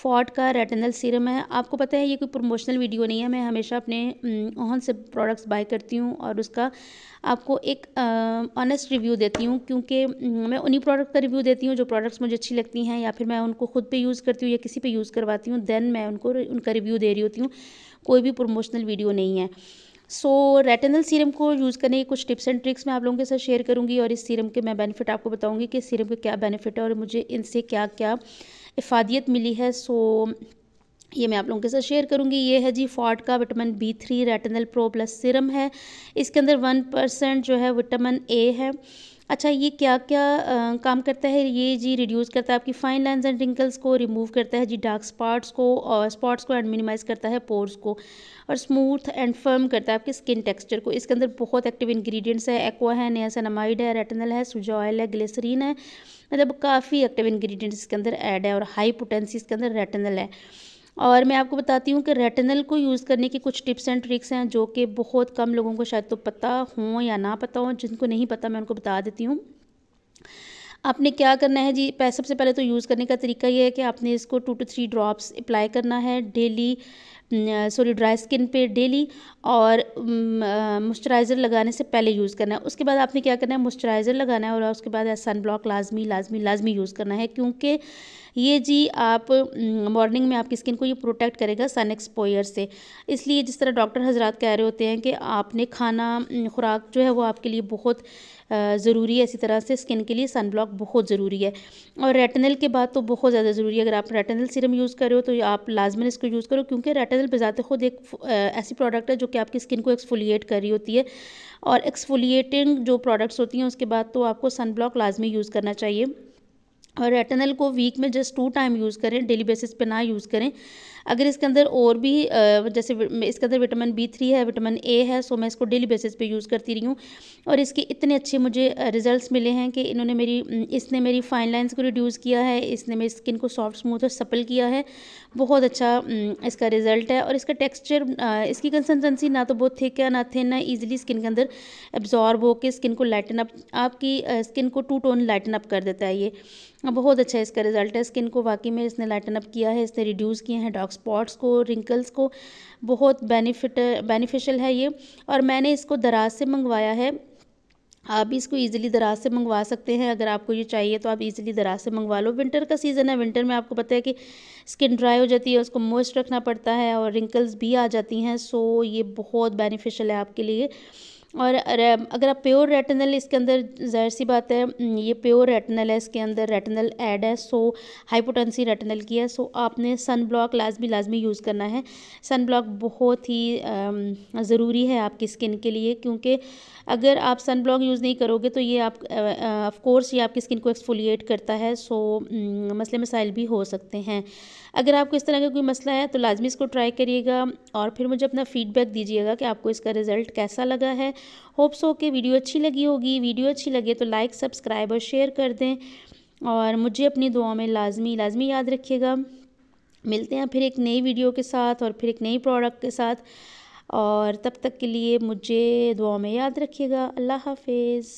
Ford का retinal serum है आपको पता है ये कोई प्रमोशनल वीडियो नहीं है मैं हमेशा अपने ओहन से प्रोडक्ट्स बाय करती हूँ और उसका आपको एक ऑनेस्ट रिव्यू देती हूँ क्योंकि मैं उन्हीं प्रोडक्ट का रिव्यू देती हूँ जो प्रोडक्ट्स मुझे अच्छी लगती हैं या फिर मैं उनको खुद पे यूज़ करती हूँ या किसी पे यूज़ करवाती हूँ देन मैं उनको उनका रिव्यू दे रही होती हूँ कोई भी प्रमोशनल वीडियो नहीं है सो रेटिनल सीरम को यूज़ करने की कुछ टिप्स एंड ट्रिक्स मैं आप लोगों के साथ शेयर करूँगी और इस सीरम के मैं बेनिफिट आपको बताऊँगी कि सीरम के क्या बेनिफिट है और मुझे इनसे क्या क्या इफ़ादियत मिली है सो ये मैं आप लोगों के साथ शेयर करूंगी ये है जी फॉर्ट का vitamin B three retinal pro plus serum है इसके अंदर वन परसेंट जो है विटामिन ए है अच्छा ये क्या क्या आ, काम करता है ये जी रिड्यूस करता है आपकी फाइन लाइन एंड रिंकल्स को रिमूव करता है जी डार्क स्पॉट्स को और स्पॉट्स को एंड मिनिमाइज़ करता है पोर्स को और स्मूथ एंड फर्म करता है आपकी स्किन टेक्सचर को इसके अंदर बहुत एक्टिव इंग्रेडिएंट्स है एक्वा है नियासनामाइड है रेटनल है सुजा ऑयल है ग्लिसरीन है मतलब काफ़ी एक्टिव इंग्रेडिएंट्स इसके अंदर ऐड है और हाई पोटेंसी इसके अंदर रेटनल है और मैं आपको बताती हूँ कि रेटिनल को यूज़ करने के कुछ टिप्स एंड ट्रिक्स हैं जो कि बहुत कम लोगों को शायद तो पता हों या ना पता हों जिनको नहीं पता मैं उनको बता देती हूँ आपने क्या करना है जी सबसे पहले तो यूज़ करने का तरीका ये है कि आपने इसको two two three drops apply करना है डेली सॉरी ड्राई स्किन पे डेली और मॉइस्चराइज़र लगाने से पहले यूज़ करना है उसके बाद आपने क्या करना है मॉइस्चराइज़र लगाना है और उसके बाद सन ब्लॉक लाजमी लाजमी लाजमी यूज़ करना है क्योंकि ये जी आप मॉर्निंग में आपकी स्किन को ये प्रोटेक्ट करेगा सन एक्सपोयर से इसलिए जिस तरह डॉक्टर हजरात कह रहे होते हैं कि आपने खाना खुराक जो है वो आपके लिए बहुत ज़रूरी है इसी तरह से स्किन के लिए सन ब्लॉक बहुत ज़रूरी है और रेटनल के बाद तो बहुत ज़्यादा ज़रूरी है अगर आप रेटनल सीरम यूज़ करो तो आप लाजमन इसको यूज़ करो क्योंकि रेटनल जेल बज़ात ख़ुद एक ऐसी प्रोडक्ट है जो कि आपकी स्किन को एक्सफोलिएट कर रही होती है और एक्सफोलिएटिंग जो प्रोडक्ट्स होती हैं उसके बाद तो आपको सनब्लॉक लाजमी यूज़ करना चाहिए और रेटनल को वीक में जस्ट टू टाइम यूज़ करें डेली बेसिस पे ना यूज़ करें अगर इसके अंदर और भी जैसे इसके अंदर विटामिन बी थ्री है विटामिन ए है सो मैं इसको डेली बेसिस पे यूज़ करती रही हूँ और इसके इतने अच्छे मुझे रिजल्ट्स मिले हैं कि इन्होंने मेरी इसने मेरी फाइन लाइन्स को रिड्यूस किया है इसने मेरी स्किन को सॉफ्ट स्मूथ और सपल किया है बहुत अच्छा इसका रिज़ल्ट है और इसका टेक्स्चर इसकी कंसिस्टेंसी ना तो बहुत थिक है ना थिन ना ईजिली स्किन के अंदर एब्जॉर्ब होकर स्किन को लाइटन अप आपकी स्किन को टू टोन लाइटन अप कर देता है ये बहुत अच्छा इसका रिज़ल्ट है स्किन को वाकई में इसने लाइटन अप किया है इसने रिड्यूस किए हैं डार्क स्पॉट्स को रिंकल्स को बहुत बेनिफिट बेनिफिशियल है ये और मैंने इसको दराज से मंगवाया है आप भी इसको ईजिली दराज से मंगवा सकते हैं अगर आपको ये चाहिए तो आप इजीली दराज से मंगवा लो विंटर का सीज़न है विंटर में आपको पता है कि स्किन ड्राई हो जाती है उसको मोइस्ट रखना पड़ता है और रिंकल्स भी आ जाती हैं सो ये बहुत बेनिफिशियल है आपके लिए और अगर आप प्योर रेटिनल इसके अंदर जाहिर सी बात है हम्म, ये प्योर रेटिनल है इसके अंदर रेटिनल ऐड है सो हाइपोटेंसी रेटिनल की है सो आपने सन ब्लॉक लाजमी लाजमी यूज़ करना है सन ब्लॉक बहुत ही ज़रूरी है आपकी स्किन के लिए क्योंकि अगर आप सन ब्लॉक यूज़ नहीं करोगे तो ये आप ऑफ़ ये आपकी स्किन को एक्सफोलिएट करता है सो हम्म, मसले मसाइल भी हो सकते हैं अगर आपको इस तरह का कोई मसला है तो लाजमी इसको ट्राई करिएगा और फिर मुझे अपना फ़ीडबैक दीजिएगा कि आपको इसका रिज़ल्ट कैसा लगा है होप्स हो कि वीडियो अच्छी लगी होगी वीडियो अच्छी लगे तो लाइक सब्सक्राइब और शेयर कर दें और मुझे अपनी दुआ में लाजमी लाजमी याद रखिएगा मिलते हैं फिर एक नई वीडियो के साथ और फिर एक नई प्रोडक्ट के साथ और तब तक के लिए मुझे दुआ में याद रखिएगा अल्लाह हाफिज़